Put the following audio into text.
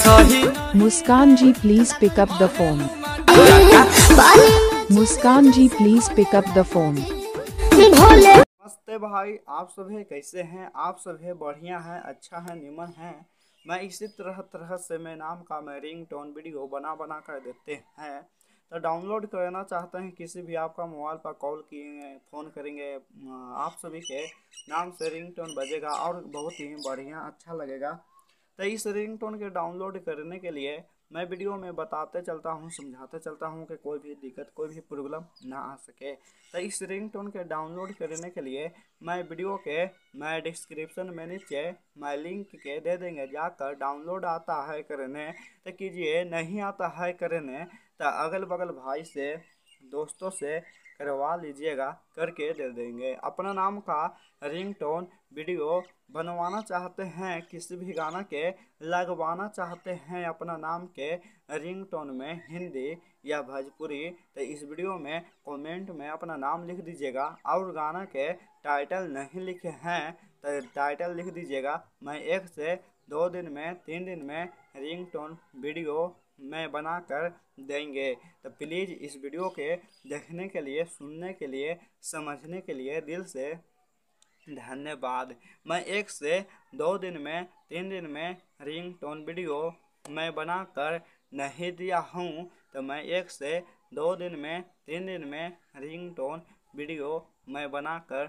सही Muskan ji please pick up the phone Muskan ji please pick up the phone नमस्ते भाई आप सब है कैसे हैं आप सब है बढ़िया है अच्छा है निमन है मैं इसी तरह तरह से मैं नाम का मैं रिंग टोन वीडियो बना बना कर देते हैं तो डाउनलोड करना चाहते हैं किसी भी आपका मोबाइल पर कॉल किए फ़ोन करेंगे आप सभी के नाम से रिंग टोन बजेगा और बहुत ही बढ़िया अच्छा लगेगा तो इस रिंगटोन के डाउनलोड करने के लिए मैं वीडियो में बताते चलता हूँ समझाते चलता हूँ कि कोई भी दिक्कत कोई भी प्रॉब्लम ना आ सके तो इस रिंगटोन के डाउनलोड करने के लिए मैं वीडियो के मैं डिस्क्रिप्शन में नीचे मैं लिंक के दे देंगे जाकर डाउनलोड आता है करने तो कीजिए नहीं आता है करने तो अगल बगल भाई से दोस्तों से करवा लीजिएगा करके दे देंगे अपना नाम का रिंगटोन वीडियो बनवाना चाहते हैं किसी भी गाना के लगवाना चाहते हैं अपना नाम के रिंगटोन में हिंदी या भोजपुरी तो इस वीडियो में कमेंट में अपना नाम लिख दीजिएगा और गाना के टाइटल नहीं लिखे हैं तो टाइटल लिख दीजिएगा मैं एक से दो दिन में तीन दिन में रिंगटोन वीडियो में बना कर देंगे तो प्लीज़ इस वीडियो के देखने के लिए सुनने के लिए समझने के लिए दिल से धन्यवाद मैं एक से दो दिन में तीन दिन में रिंग टोन वीडियो मैं बना कर नहीं दिया हूँ तो मैं एक से दो दिन में तीन दिन में रिंग टोन वीडियो मैं बना कर